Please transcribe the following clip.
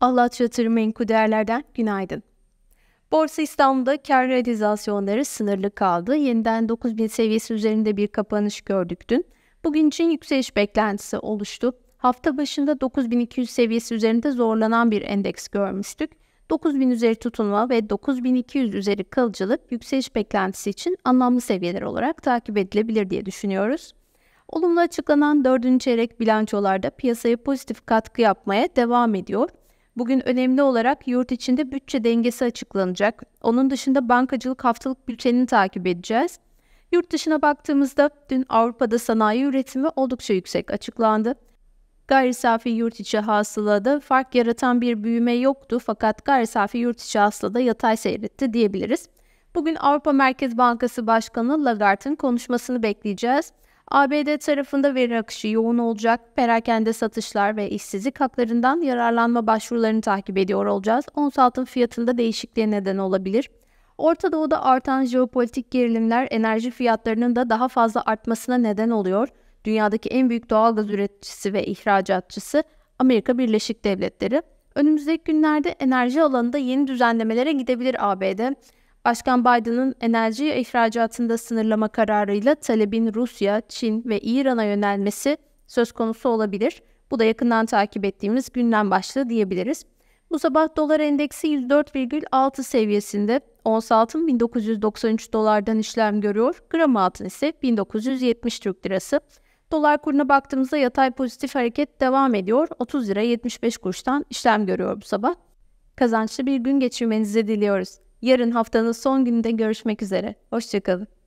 Allah Yatırım Enkuderler'den günaydın. Borsa İstanbul'da kar realizasyonları sınırlı kaldı. Yeniden 9000 seviyesi üzerinde bir kapanış gördük dün. Bugün için yükseliş beklentisi oluştu. Hafta başında 9200 seviyesi üzerinde zorlanan bir endeks görmüştük. 9000 üzeri tutunma ve 9200 üzeri kalıcılık yükseliş beklentisi için anlamlı seviyeler olarak takip edilebilir diye düşünüyoruz. Olumlu açıklanan 4. çeyrek bilançolarda piyasaya pozitif katkı yapmaya devam ediyor. Bugün önemli olarak yurt içinde bütçe dengesi açıklanacak. Onun dışında bankacılık haftalık bültenini takip edeceğiz. Yurt dışına baktığımızda dün Avrupa'da sanayi üretimi oldukça yüksek açıklandı. Gayri safi yurt içi hasılada fark yaratan bir büyüme yoktu fakat gayri safi yurt içi hasılada yatay seyretti diyebiliriz. Bugün Avrupa Merkez Bankası Başkanı Lagarde'ın konuşmasını bekleyeceğiz. ABD tarafında veri akışı yoğun olacak. Perakende satışlar ve işsizlik haklarından yararlanma başvurularını takip ediyor olacağız. Ons altın fiyatında değişikliğe neden olabilir. Orta Doğu'da artan jeopolitik gerilimler enerji fiyatlarının da daha fazla artmasına neden oluyor. Dünyadaki en büyük doğal gaz üreticisi ve ihracatçısı Amerika Birleşik Devletleri. Önümüzdeki günlerde enerji alanında yeni düzenlemelere gidebilir ABD. Başkan Biden'ın enerji ihracatında sınırlama kararıyla talebin Rusya, Çin ve İran'a yönelmesi söz konusu olabilir. Bu da yakından takip ettiğimiz günden başlığı diyebiliriz. Bu sabah dolar endeksi 104,6 seviyesinde. Ons altın 1993 dolardan işlem görüyor. Gram altın ise 1970 Türk lirası. Dolar kuruna baktığımızda yatay pozitif hareket devam ediyor. 30 lira 75 kuruştan işlem görüyor bu sabah. Kazançlı bir gün geçirmenizi diliyoruz. Yarın haftanın son gününde görüşmek üzere. Hoşçakalın.